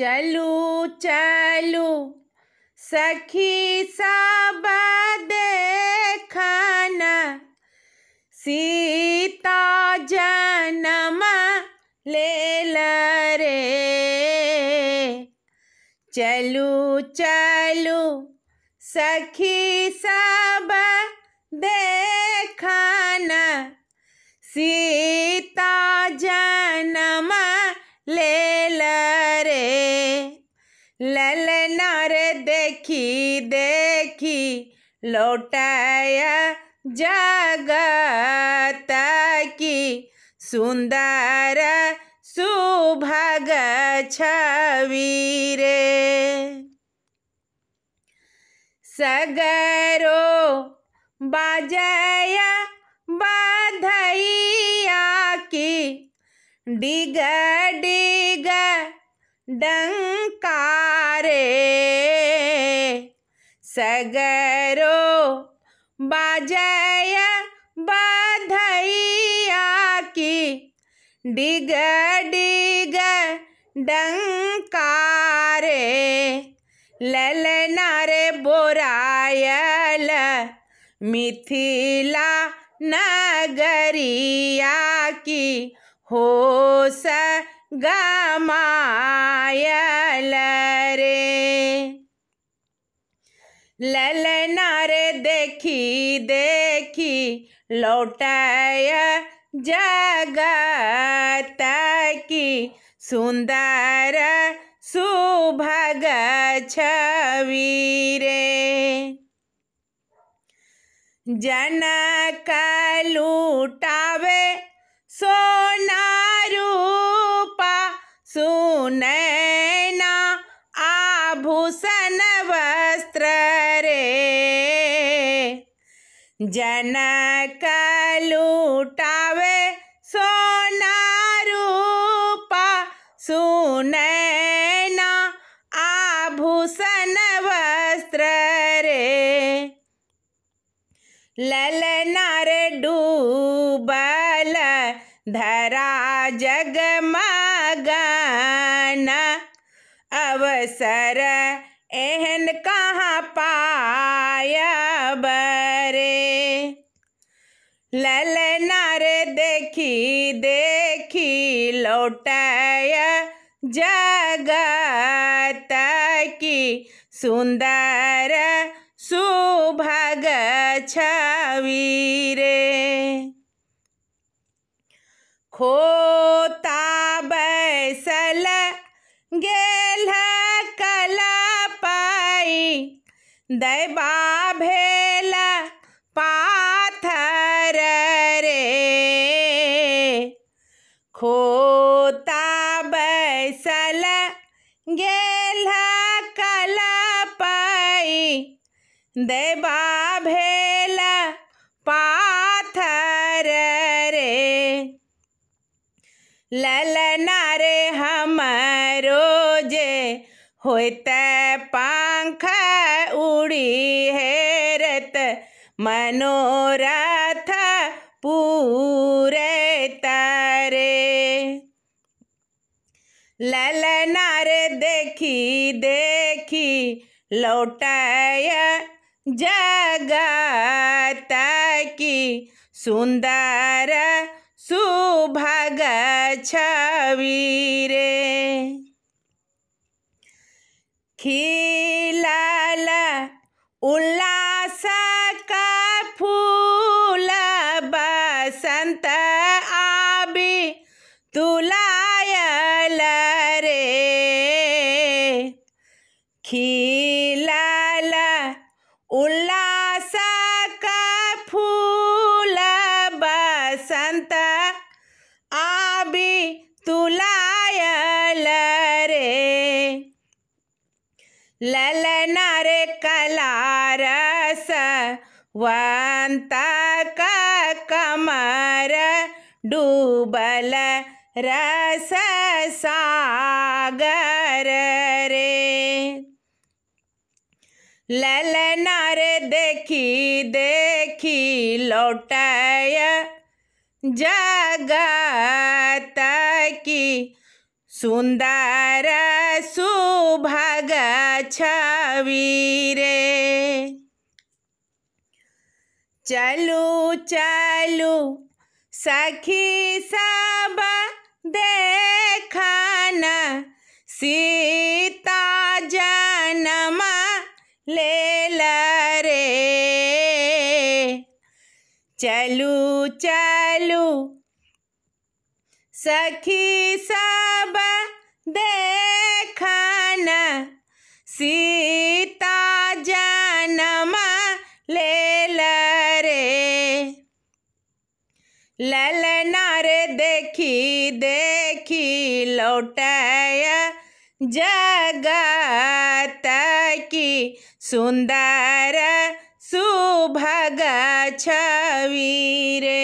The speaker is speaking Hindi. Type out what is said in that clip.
चलो चलो सखी सब देखना सीता जन्म ले रे चलो चलो सखी सब देखना सीता देखी देखी लौटाया जगत की सुंदर सुभग छवि रे सगरो बाजया बाधैया की डिग डिग डंकारे सगरो बजय बधैया की डिग डिग डंकारे रे बोरायल मिथिला नगरिया की होश गमायल रे ललनार देखी देखी लौटाया जगत की सुंदर सुभग छवीरे जन का लूटावे सोना रूपा सुने जन कलूटावे सोना रूपा सुनैना आभूषण वस्त्र रे ललनार डूबल धरा जग मगन अवसर एहन का लौटाय जगत की सुंदर सुभग छवि रे खोता बैसल गेल कला पाई दैबा भे देवा भेला पाथर रे ललना रे हमारो जे होते पंख उड़ी हेरत मनोरथ पूरे तारे ललनार देखी देखी लौटाया जगत की सुंदर सुभग छवि रे खिलाल उल्लास का फूल बसंत आबि तुलायल रे खी ಆಬಿ ತುಲಾಯಲ ರೇ ಲಲನ ರೇ ಕಲಾರಸ ವಂತ रस सागर रे ललनर देखी देखी लौटय जगत की सुंदर सुभग छवि रे चलू चलू सखी सा चलू चलू सखी सब देखन सीता जनम ले रे ललना रे देखी देखी लौटय जगत की सुंदर સુભાગા છવી રે